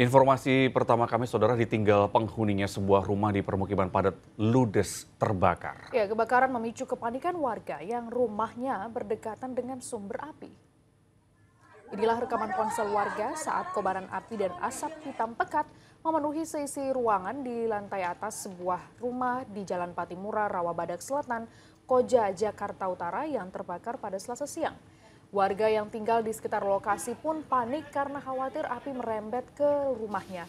Informasi pertama kami, saudara ditinggal penghuninya sebuah rumah di permukiman padat ludes terbakar. Ya, kebakaran memicu kepanikan warga yang rumahnya berdekatan dengan sumber api. Inilah rekaman ponsel warga saat kobaran api dan asap hitam pekat memenuhi seisi ruangan di lantai atas sebuah rumah di Jalan Patimura, Rawabadak Selatan, Koja, Jakarta Utara yang terbakar pada selasa siang. Warga yang tinggal di sekitar lokasi pun panik karena khawatir api merembet ke rumahnya.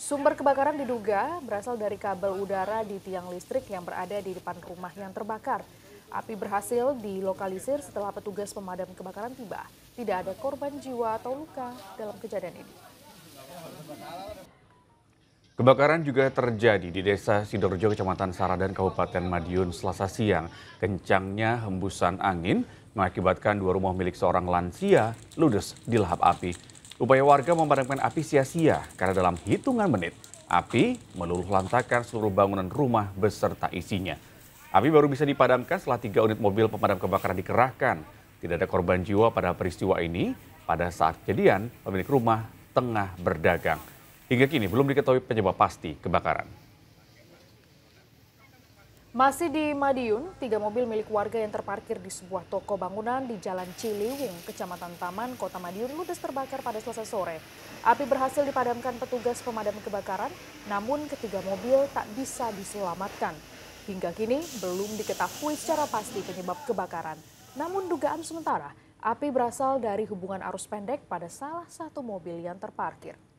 Sumber kebakaran diduga berasal dari kabel udara di tiang listrik yang berada di depan rumah yang terbakar. Api berhasil dilokalisir setelah petugas pemadam kebakaran tiba. Tidak ada korban jiwa atau luka dalam kejadian ini. Kebakaran juga terjadi di desa Sidorjo, Kecamatan Saradan, Kabupaten Madiun, Selasa siang. Kencangnya hembusan angin mengakibatkan dua rumah milik seorang lansia ludes dilahap api. Upaya warga memadamkan api sia-sia karena dalam hitungan menit api meluluh lantakan seluruh bangunan rumah beserta isinya. Api baru bisa dipadamkan setelah tiga unit mobil pemadam kebakaran dikerahkan. Tidak ada korban jiwa pada peristiwa ini. Pada saat kejadian, pemilik rumah tengah berdagang. Hingga kini belum diketahui penyebab pasti kebakaran. Masih di Madiun, tiga mobil milik warga yang terparkir di sebuah toko bangunan di Jalan Ciliwung, Kecamatan Taman, Kota Madiun, ludes terbakar pada selasa sore. Api berhasil dipadamkan petugas pemadam kebakaran, namun ketiga mobil tak bisa diselamatkan. Hingga kini belum diketahui secara pasti penyebab kebakaran. Namun dugaan sementara, api berasal dari hubungan arus pendek pada salah satu mobil yang terparkir.